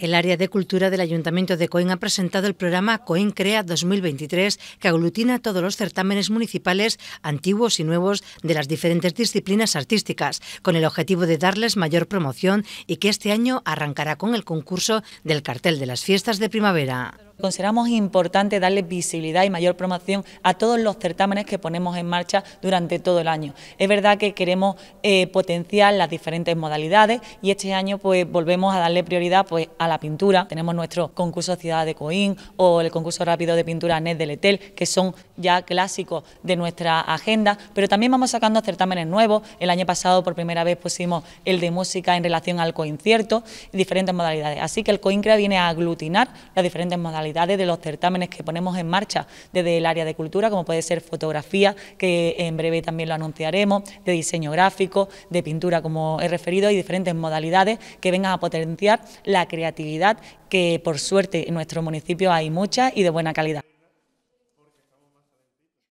El área de cultura del Ayuntamiento de Coín ha presentado el programa Coín Crea 2023, que aglutina todos los certámenes municipales antiguos y nuevos de las diferentes disciplinas artísticas, con el objetivo de darles mayor promoción y que este año arrancará con el concurso del cartel de las fiestas de primavera. Consideramos importante darle visibilidad y mayor promoción a todos los certámenes que ponemos en marcha durante todo el año. Es verdad que queremos eh, potenciar las diferentes modalidades y este año pues volvemos a darle prioridad pues a la pintura. Tenemos nuestro concurso Ciudad de Coín o el concurso rápido de pintura NET de letel que son ya clásicos de nuestra agenda, pero también vamos sacando certámenes nuevos. El año pasado por primera vez pusimos el de música en relación al coincierto y diferentes modalidades. Así que el COINCRA viene a aglutinar las diferentes modalidades de los certámenes que ponemos en marcha desde el área de cultura, como puede ser fotografía, que en breve también lo anunciaremos, de diseño gráfico, de pintura, como he referido, y diferentes modalidades que vengan a potenciar la creatividad, que por suerte en nuestro municipio hay muchas y de buena calidad.